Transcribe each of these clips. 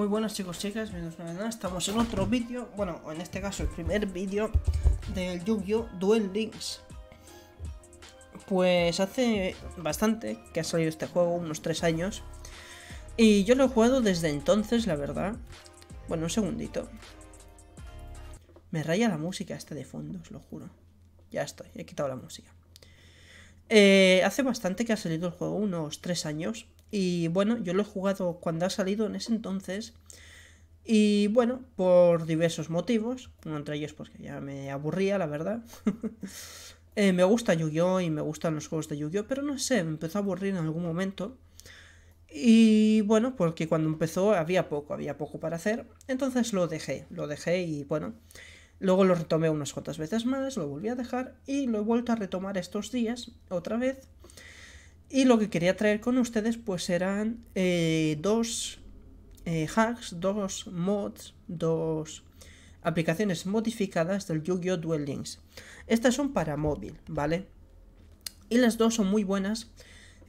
Muy buenas chicos chicas, estamos en otro vídeo, bueno, en este caso el primer vídeo del Yu-Gi-Oh! Duel Links. Pues hace bastante que ha salido este juego, unos 3 años, y yo lo he jugado desde entonces, la verdad. Bueno, un segundito. Me raya la música esta de fondo, os lo juro. Ya estoy, he quitado la música. Eh, hace bastante que ha salido el juego, unos 3 años, y bueno, yo lo he jugado cuando ha salido en ese entonces. Y bueno, por diversos motivos, uno entre ellos porque pues, ya me aburría, la verdad. Eh, me gusta Yu-Gi-Oh! y me gustan los juegos de Yu-Gi-Oh! Pero no sé, me empezó a aburrir en algún momento. Y bueno, porque cuando empezó había poco, había poco para hacer. Entonces lo dejé, lo dejé y bueno. Luego lo retomé unas cuantas veces más, lo volví a dejar y lo he vuelto a retomar estos días otra vez. Y lo que quería traer con ustedes pues eran eh, dos eh, hacks, dos mods, dos aplicaciones modificadas del Yu-Gi-Oh! Duel Links. Estas son para móvil, ¿vale? Y las dos son muy buenas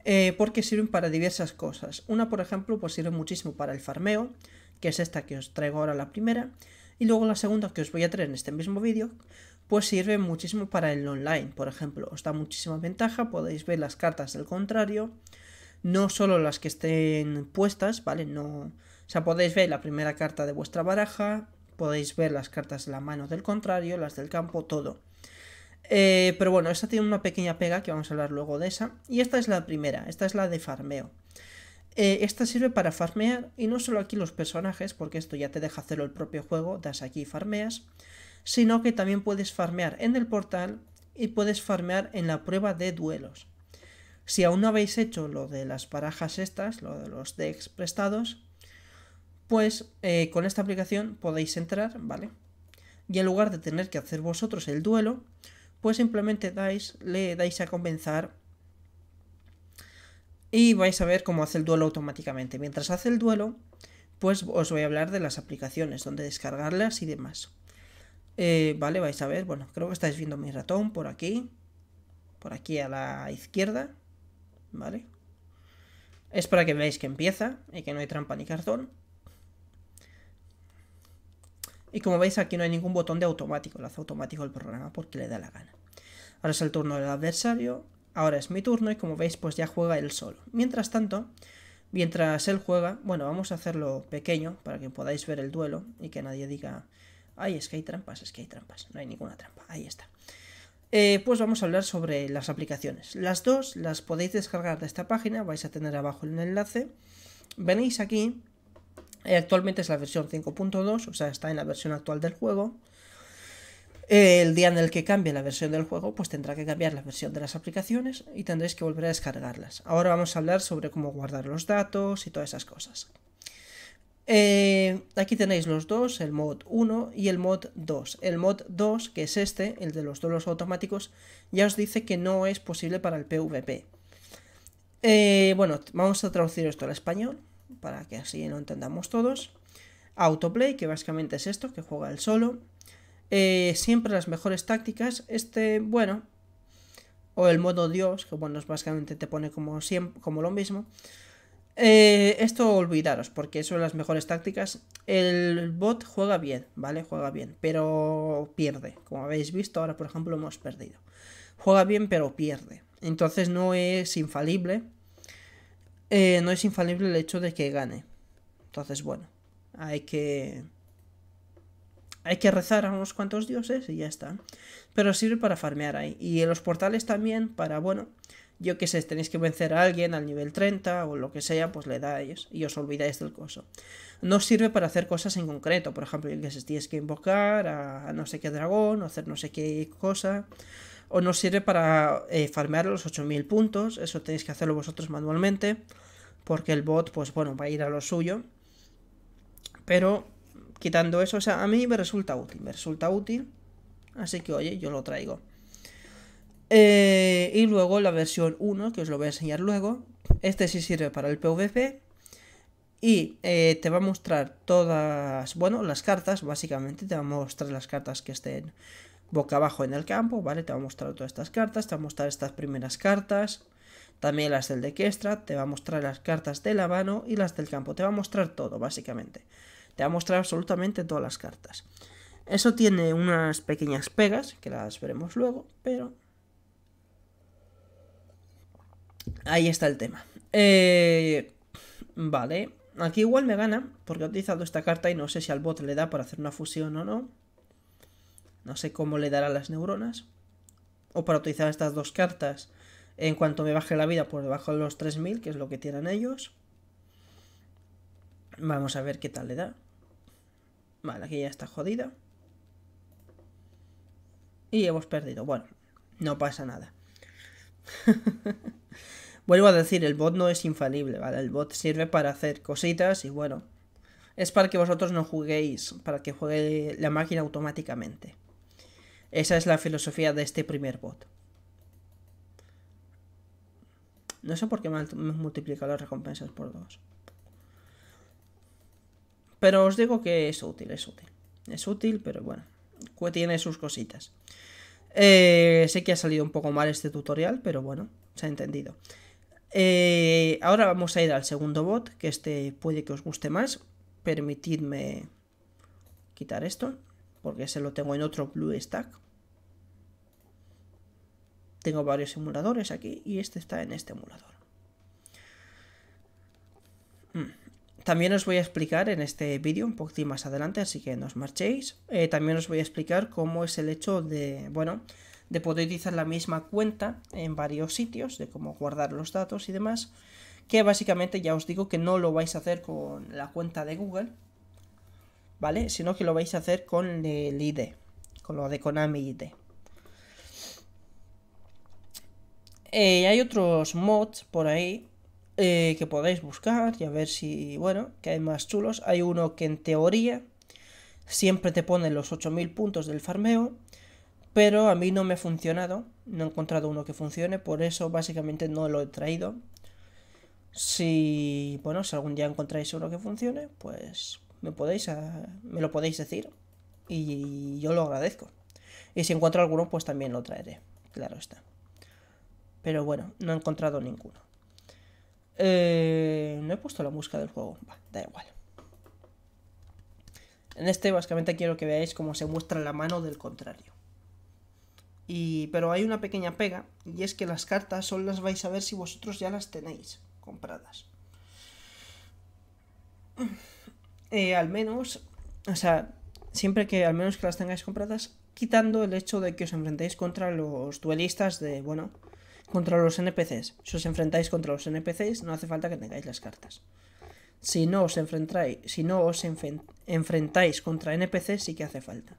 eh, porque sirven para diversas cosas. Una, por ejemplo, pues sirve muchísimo para el farmeo, que es esta que os traigo ahora la primera. Y luego la segunda que os voy a traer en este mismo vídeo, pues sirve muchísimo para el online. Por ejemplo, os da muchísima ventaja, podéis ver las cartas del contrario, no solo las que estén puestas, ¿vale? No, o sea, podéis ver la primera carta de vuestra baraja, podéis ver las cartas de la mano del contrario, las del campo, todo. Eh, pero bueno, esta tiene una pequeña pega que vamos a hablar luego de esa. Y esta es la primera, esta es la de farmeo. Eh, esta sirve para farmear y no solo aquí los personajes, porque esto ya te deja hacerlo el propio juego, das aquí y farmeas, sino que también puedes farmear en el portal y puedes farmear en la prueba de duelos. Si aún no habéis hecho lo de las barajas estas, lo de los decks prestados, pues eh, con esta aplicación podéis entrar, ¿vale? Y en lugar de tener que hacer vosotros el duelo, pues simplemente dais, le dais a comenzar y vais a ver cómo hace el duelo automáticamente. Mientras hace el duelo, pues os voy a hablar de las aplicaciones, donde descargarlas y demás. Eh, vale, vais a ver, bueno, creo que estáis viendo mi ratón por aquí, por aquí a la izquierda, ¿vale? Es para que veáis que empieza y que no hay trampa ni cartón. Y como veis aquí no hay ningún botón de automático, lo hace automático el programa porque le da la gana. Ahora es el turno del adversario, ahora es mi turno y como veis pues ya juega él solo. Mientras tanto, mientras él juega, bueno, vamos a hacerlo pequeño para que podáis ver el duelo y que nadie diga... Ay, es que hay trampas, es que hay trampas. No hay ninguna trampa. Ahí está. Eh, pues vamos a hablar sobre las aplicaciones. Las dos las podéis descargar de esta página, vais a tener abajo el enlace. venéis aquí, eh, actualmente es la versión 5.2, o sea, está en la versión actual del juego. Eh, el día en el que cambie la versión del juego, pues tendrá que cambiar la versión de las aplicaciones y tendréis que volver a descargarlas. Ahora vamos a hablar sobre cómo guardar los datos y todas esas cosas. Eh, aquí tenéis los dos, el mod 1 y el mod 2. El mod 2, que es este, el de los duelos automáticos, ya os dice que no es posible para el PvP. Eh, bueno, vamos a traducir esto al español, para que así lo entendamos todos. Autoplay, que básicamente es esto, que juega el solo. Eh, siempre las mejores tácticas. Este, bueno. O el modo Dios, que bueno, básicamente te pone como, siempre, como lo mismo. Eh, esto olvidaros, porque son las mejores tácticas. El bot juega bien, ¿vale? Juega bien, pero pierde. Como habéis visto, ahora por ejemplo hemos perdido. Juega bien, pero pierde. Entonces no es infalible. Eh, no es infalible el hecho de que gane. Entonces, bueno, hay que. Hay que rezar a unos cuantos dioses y ya está. Pero sirve para farmear ahí. Y en los portales también, para, bueno, yo qué sé, tenéis que vencer a alguien al nivel 30 o lo que sea, pues le dais y os olvidáis del coso. No sirve para hacer cosas en concreto, por ejemplo, que se tienes que invocar a, no sé qué dragón o hacer no sé qué cosa. O no sirve para eh, farmear los 8000 puntos, eso tenéis que hacerlo vosotros manualmente, porque el bot, pues bueno, va a ir a lo suyo. Pero quitando eso, o sea, a mí me resulta útil, me resulta útil. Así que oye, yo lo traigo. Eh, y luego la versión 1, que os lo voy a enseñar luego. Este sí sirve para el PvP. Y eh, te va a mostrar todas, bueno, las cartas, básicamente. Te va a mostrar las cartas que estén boca abajo en el campo, ¿vale? Te va a mostrar todas estas cartas, te va a mostrar estas primeras cartas. También las del de te va a mostrar las cartas de la mano y las del campo. Te va a mostrar todo, básicamente. Te va a mostrar absolutamente todas las cartas. Eso tiene unas pequeñas pegas, que las veremos luego, pero Ahí está el tema. Eh, vale. Aquí igual me gana, porque he utilizado esta carta y no sé si al bot le da para hacer una fusión o no. No sé cómo le dará las neuronas. O para utilizar estas dos cartas en cuanto me baje la vida por debajo de los 3000, que es lo que tienen ellos. Vamos a ver qué tal le da. Vale, aquí ya está jodida. Y hemos perdido. Bueno, no pasa nada. Vuelvo a decir, el bot no es infalible, ¿vale? El bot sirve para hacer cositas y bueno, es para que vosotros no juguéis, para que juegue la máquina automáticamente. Esa es la filosofía de este primer bot. No sé por qué me multiplica las recompensas por dos. Pero os digo que es útil, es útil. Es útil, pero bueno, tiene sus cositas. Eh, sé que ha salido un poco mal este tutorial, pero bueno, se ha entendido. Eh, ahora vamos a ir al segundo bot, que este puede que os guste más. Permitidme quitar esto, porque se lo tengo en otro Blue Stack. Tengo varios emuladores aquí y este está en este emulador. Hmm. También os voy a explicar en este vídeo un poquito más adelante, así que no os marchéis. Eh, también os voy a explicar cómo es el hecho de, bueno, de poder utilizar la misma cuenta en varios sitios, de cómo guardar los datos y demás, que básicamente ya os digo que no lo vais a hacer con la cuenta de Google, ¿vale? Sino que lo vais a hacer con el ID, con lo de Konami ID. Eh, hay otros mods por ahí eh, que podéis buscar y a ver si, bueno, que hay más chulos. Hay uno que en teoría siempre te pone los 8000 puntos del farmeo, pero a mí no me ha funcionado, no he encontrado uno que funcione, por eso básicamente no lo he traído. Si, bueno, si algún día encontráis uno que funcione, pues me, podéis ah, me lo podéis decir y yo lo agradezco. Y si encuentro alguno, pues también lo traeré, claro está. Pero bueno, no he encontrado ninguno. Eh, no he puesto la música del juego. da igual. En este básicamente quiero que veáis cómo se muestra la mano del contrario. Y, pero hay una pequeña pega, y es que las cartas solo las vais a ver si vosotros ya las tenéis compradas. Eh, al menos, o sea, siempre que al menos que las tengáis compradas, quitando el hecho de que os enfrentéis contra los duelistas de, bueno, contra los NPCs. Si os enfrentáis contra los NPCs, no hace falta que tengáis las cartas. Si no os enfrentáis, si no os enfrentáis contra NPCs, sí que hace falta.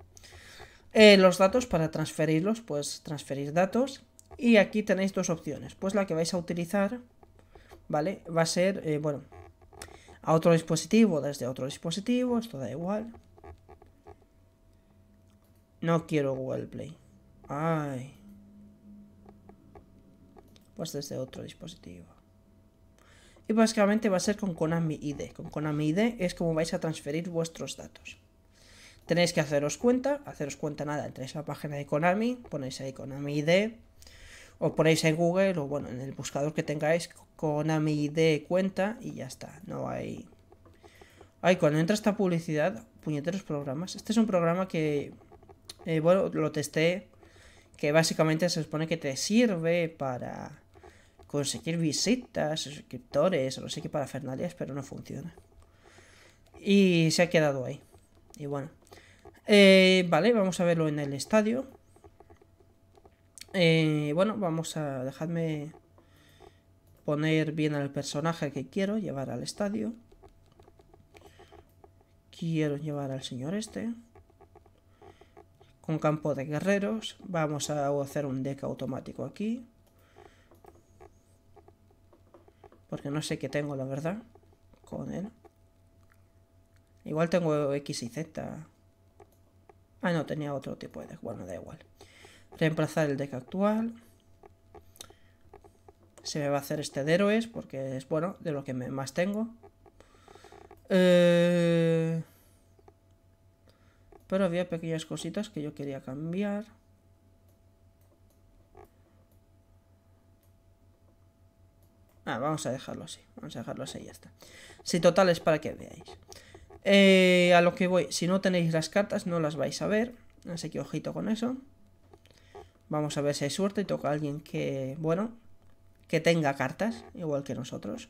Eh, los datos, para transferirlos, pues transferir datos. Y aquí tenéis dos opciones. Pues la que vais a utilizar, ¿vale? Va a ser, eh, bueno, a otro dispositivo, desde otro dispositivo, esto da igual. No quiero Google Play. Ay pues desde otro dispositivo. Y básicamente va a ser con Konami ID. Con Konami ID es como vais a transferir vuestros datos. Tenéis que haceros cuenta, haceros cuenta nada, entráis a la página de Konami, ponéis ahí Konami ID, o ponéis en Google o bueno, en el buscador que tengáis Konami ID cuenta y ya está, no hay... Ahí cuando entra esta publicidad, puñeteros programas. Este es un programa que, eh, bueno, lo testé, que básicamente se supone que te sirve para conseguir visitas, suscriptores, no sé qué Fernández, pero no funciona. Y se ha quedado ahí. Y bueno. Eh, vale, vamos a verlo en el estadio. Eh, bueno, vamos a dejarme poner bien al personaje que quiero llevar al estadio. Quiero llevar al señor este. Con campo de guerreros. Vamos a hacer un deck automático aquí. Porque no sé qué tengo, la verdad. Con él. Igual tengo X y Z. Ah, no, tenía otro tipo de... Bueno, da igual. Reemplazar el deck actual. Se me va a hacer este de héroes porque es, bueno, de lo que más tengo. Eh, pero había pequeñas cositas que yo quería cambiar. Ah, vamos a dejarlo así. Vamos a dejarlo así y ya está. Si total es para que veáis. Eh, a lo que voy, si no tenéis las cartas no las vais a ver. Así que ojito con eso. Vamos a ver si hay suerte y toca a alguien que, bueno, que tenga cartas, igual que nosotros.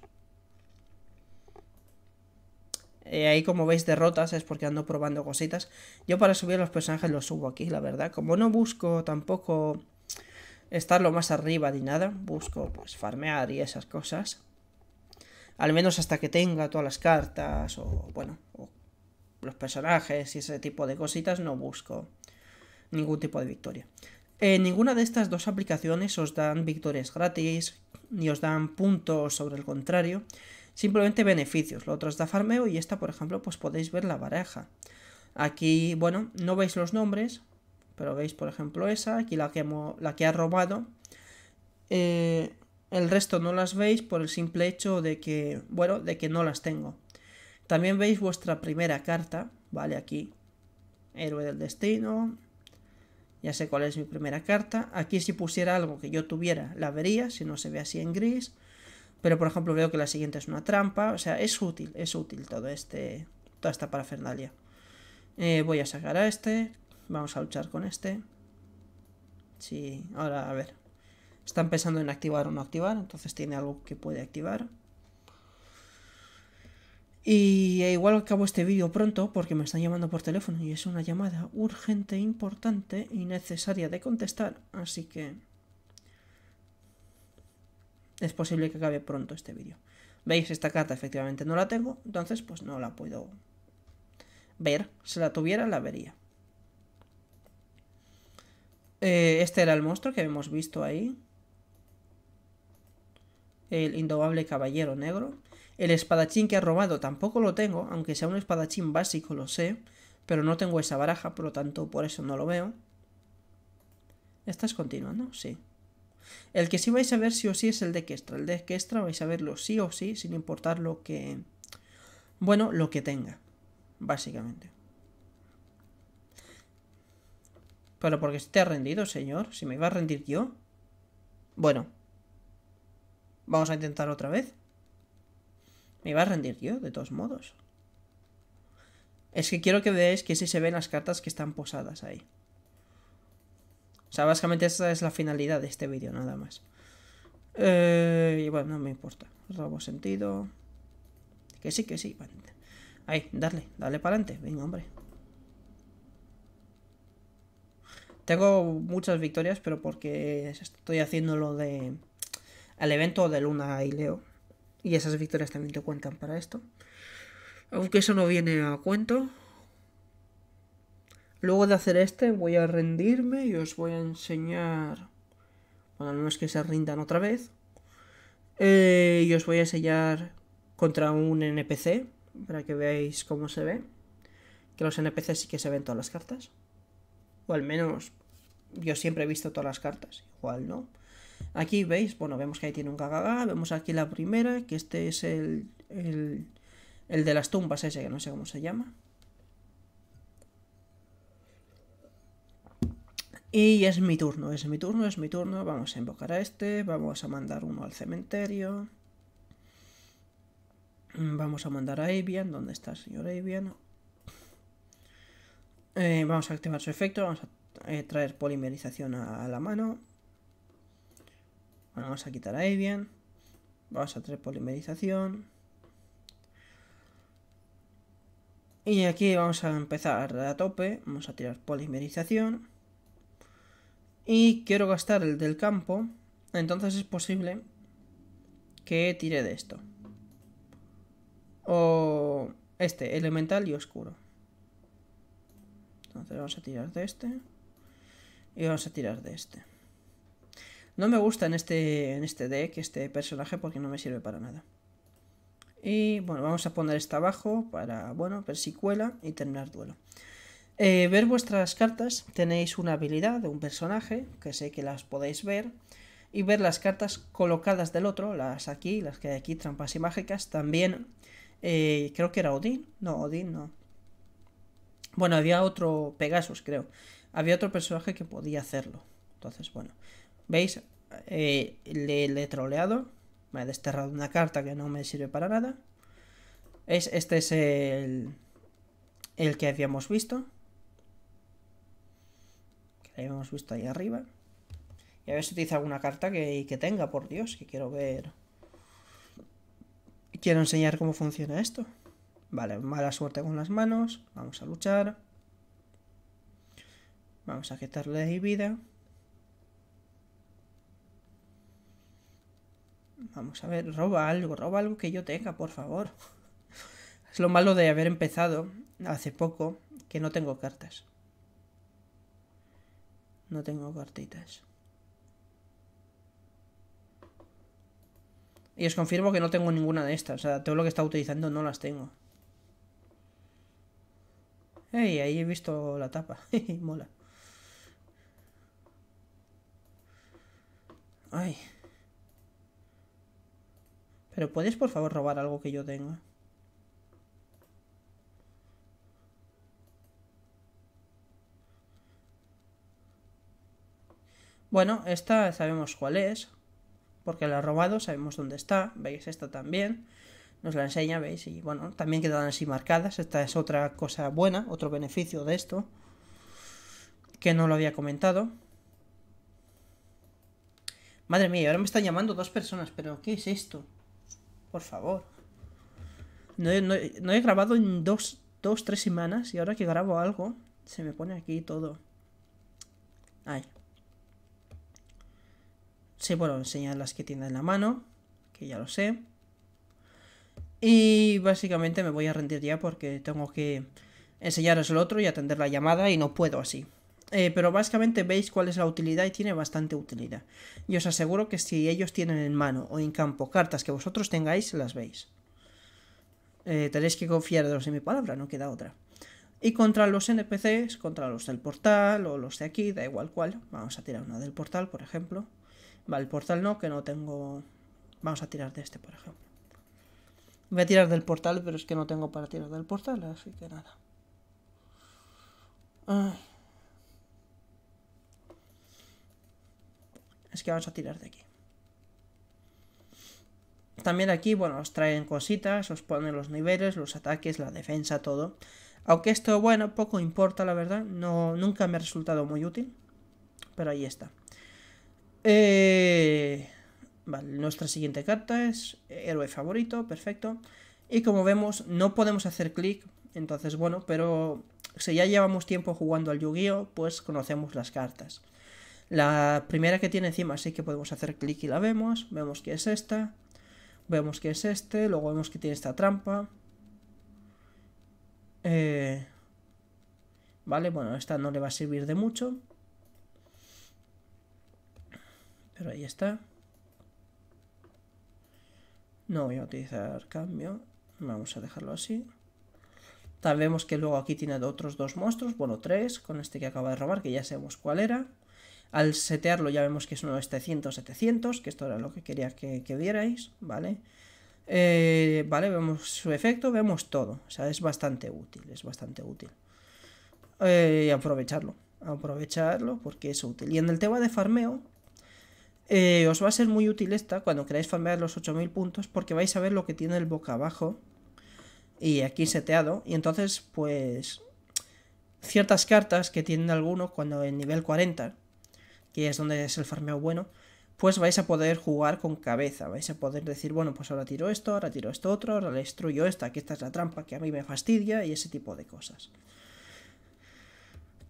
Eh, ahí como veis derrotas es porque ando probando cositas. Yo para subir los personajes los subo aquí, la verdad. Como no busco tampoco estar lo más arriba de nada. Busco pues farmear y esas cosas. Al menos hasta que tenga todas las cartas o bueno, los personajes y ese tipo de cositas no busco ningún tipo de victoria. en ninguna de estas dos aplicaciones os dan victorias gratis ni os dan puntos sobre el contrario, simplemente beneficios. Lo otro es da farmeo y esta, por ejemplo, pues podéis ver la baraja. Aquí, bueno, no veis los nombres, pero veis, por ejemplo, esa, aquí la que, la que ha robado. Eh, el resto no las veis por el simple hecho de que, bueno, de que no las tengo. También veis vuestra primera carta, ¿vale? Aquí, héroe del destino. Ya sé cuál es mi primera carta. Aquí si pusiera algo que yo tuviera, la vería, si no se ve así en gris. Pero por ejemplo veo que la siguiente es una trampa. O sea, es útil, es útil todo este, toda esta parafernalia. Eh, voy a sacar a este, Vamos a luchar con este. Sí, ahora a ver. Están pensando en activar o no activar, entonces tiene algo que puede activar. Y e igual acabo este vídeo pronto porque me están llamando por teléfono y es una llamada urgente, importante y necesaria de contestar, así que es posible que acabe pronto este vídeo. Veis, esta carta efectivamente no la tengo, entonces pues no la puedo ver. Si la tuviera, la vería. Eh, este era el monstruo que hemos visto ahí. El indomable caballero negro. El espadachín que ha robado tampoco lo tengo, aunque sea un espadachín básico, lo sé. Pero no tengo esa baraja, por lo tanto, por eso no lo veo. Estás continuando, Sí. El que sí vais a ver sí o sí es el de Kestra. El de Kestra vais a verlo sí o sí, sin importar lo que... Bueno, lo que tenga, básicamente. ¿Pero porque qué ha rendido, señor? ¿Si me iba a rendir yo? Bueno. Vamos a intentar otra vez. Me iba a rendir yo, de todos modos. Es que quiero que veáis que si se ven las cartas que están posadas ahí. O sea, básicamente esa es la finalidad de este vídeo, nada más. Eh, y bueno, no me importa. Robo sentido. Que sí, que sí. Ahí, dale, dale para adelante. Venga, hombre. Tengo muchas victorias, pero porque estoy haciendo lo de. al evento de Luna y Leo. Y esas victorias también te cuentan para esto. Aunque eso no viene a cuento. Luego de hacer este, voy a rendirme y os voy a enseñar. Bueno, no es que se rindan otra vez. Eh, y os voy a enseñar contra un NPC. Para que veáis cómo se ve. Que los NPC sí que se ven todas las cartas. O al menos yo siempre he visto todas las cartas, igual, ¿no? Aquí veis, bueno, vemos que ahí tiene un gagaga, vemos aquí la primera, que este es el, el, el de las tumbas ese, que no sé cómo se llama. Y es mi turno, es mi turno, es mi turno. Vamos a invocar a este, vamos a mandar uno al cementerio. Vamos a mandar a Avian, ¿dónde está el señor Avian? Eh, vamos a activar su efecto, vamos a eh, traer polimerización a, la mano. vamos a quitar a Avian. Vamos a traer polimerización. Y aquí vamos a empezar a tope. Vamos a tirar polimerización. Y quiero gastar el del campo. Entonces es posible que tire de esto. O este, elemental y oscuro. Entonces vamos a tirar de este. Y vamos a tirar de este. No me gusta en este, en este deck este personaje porque no me sirve para nada. Y bueno, vamos a poner esta abajo para, bueno, ver si cuela y terminar duelo. Eh, ver vuestras cartas, tenéis una habilidad de un personaje, que sé que las podéis ver, y ver las cartas colocadas del otro, las aquí, las que hay aquí, trampas y mágicas, también, eh, creo que era Odín, no, Odín no, bueno, había otro Pegasus, creo. Había otro personaje que podía hacerlo. Entonces, bueno. ¿Veis? Eh, le, he troleado. Me he desterrado una carta que no me sirve para nada. Es, este es el, el que habíamos visto. Que habíamos visto ahí arriba. Y a ver si utiliza alguna carta que, que tenga, por Dios, que quiero ver. Quiero enseñar cómo funciona esto. Vale, mala suerte con las manos. Vamos a luchar. Vamos a quitarle vida. Vamos a ver, roba algo, roba algo que yo tenga, por favor. es lo malo de haber empezado hace poco, que no tengo cartas. No tengo cartitas. Y os confirmo que no tengo ninguna de estas. O sea, todo lo que está utilizando no las tengo. Eh, ahí he visto la tapa. Mola. Ay. Pero puedes por favor robar algo que yo tenga. Bueno, esta sabemos cuál es. Porque la ha robado, sabemos dónde está. Veis esta también nos la enseña, ¿veis? Y bueno, también quedan así marcadas. Esta es otra cosa buena, otro beneficio de esto, que no lo había comentado. Madre mía, ahora me están llamando dos personas, pero ¿qué es esto? Por favor. No, he grabado en dos, dos, tres semanas y ahora que grabo algo, se me pone aquí todo. Ay. Sí, bueno, enseñar las que tiene en la mano, que ya lo sé. Y básicamente me voy a rendir ya porque tengo que enseñaros el otro y atender la llamada y no puedo así. Eh, pero básicamente veis cuál es la utilidad y tiene bastante utilidad. Y os aseguro que si ellos tienen en mano o en campo cartas que vosotros tengáis, las veis. Eh, tenéis que confiar en mi palabra, no queda otra. Y contra los NPCs, contra los del portal o los de aquí, da igual cuál. Vamos a tirar una del portal, por ejemplo. Vale, el portal no, que no tengo... Vamos a tirar de este, por ejemplo. Voy a tirar del portal, pero es que no tengo para tirar del portal, así que nada. Es que vamos a tirar de aquí. También aquí, bueno, os traen cositas, os ponen los niveles, los ataques, la defensa, todo. Aunque esto, bueno, poco importa, la verdad. No, nunca me ha resultado muy útil. Pero ahí está. Eh... Vale, nuestra siguiente carta es eh, héroe favorito, perfecto. Y como vemos, no podemos hacer clic, entonces bueno, pero si ya llevamos tiempo jugando al Yu-Gi-Oh, pues conocemos las cartas. La primera que tiene encima sí que podemos hacer clic y la vemos, vemos que es esta, vemos que es este, luego vemos que tiene esta trampa. Eh, vale, bueno, esta no le va a servir de mucho. Pero ahí está. No voy a utilizar cambio. Vamos a dejarlo así. Tal vemos que luego aquí tiene otros dos monstruos. Bueno, tres, con este que acaba de robar, que ya sabemos cuál era. Al setearlo ya vemos que es uno de 700-700, este que esto era lo que quería que, que vierais, ¿vale? Eh, vale, vemos su efecto, vemos todo. O sea, es bastante útil, es bastante útil. y eh, aprovecharlo, aprovecharlo porque es útil. Y en el tema de farmeo, eh, os va a ser muy útil esta cuando queráis farmear los 8000 puntos porque vais a ver lo que tiene el boca abajo y aquí seteado y entonces pues ciertas cartas que tienen alguno cuando en nivel 40 que es donde es el farmeo bueno pues vais a poder jugar con cabeza, vais a poder decir, bueno, pues ahora tiro esto, ahora tiro esto otro, ahora destruyo esta, que esta es la trampa que a mí me fastidia y ese tipo de cosas.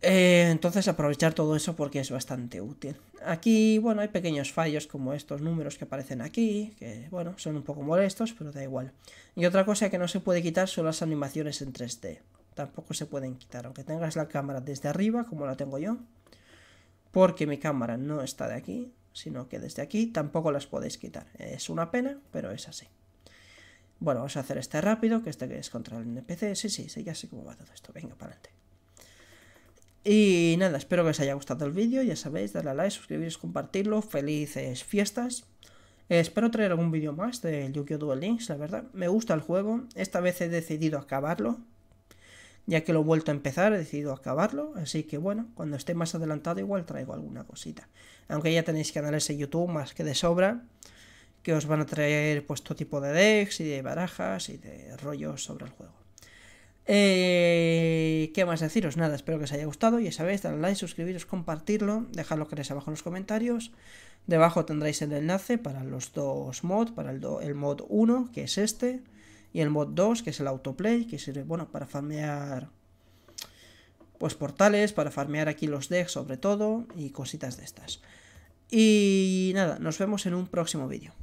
Eh, entonces aprovechar todo eso porque es bastante útil. Aquí, bueno, hay pequeños fallos como estos números que aparecen aquí, que bueno, son un poco molestos, pero da igual. Y otra cosa que no se puede quitar son las animaciones en 3D. Tampoco se pueden quitar, aunque tengas la cámara desde arriba, como la tengo yo, porque mi cámara no está de aquí, sino que desde aquí tampoco las podéis quitar. Es una pena, pero es así. Bueno, vamos a hacer este rápido, que este que es contra el NPC. Sí, sí, sí, ya sé cómo va todo esto. Venga, para adelante. Y nada, espero que os haya gustado el vídeo, ya sabéis, darle a like, suscribiros, compartirlo, felices fiestas. Eh, espero traer algún vídeo más de Yu-Gi-Oh! Duel Links, la verdad. Me gusta el juego, esta vez he decidido acabarlo, ya que lo he vuelto a empezar, he decidido acabarlo, así que bueno, cuando esté más adelantado igual traigo alguna cosita. Aunque ya tenéis canales en YouTube más que de sobra, que os van a traer pues todo tipo de decks y de barajas y de rollos sobre el juego. Eh, ¿Qué más deciros? Nada, espero que os haya gustado. Ya sabéis, darle like, suscribiros, compartirlo, dejad lo que queréis abajo en los comentarios. Debajo tendréis el enlace para los dos mods, para el, mod 1, que es este, y el mod 2, que es el autoplay, que sirve, bueno, para farmear pues portales, para farmear aquí los decks sobre todo, y cositas de estas. Y nada, nos vemos en un próximo vídeo.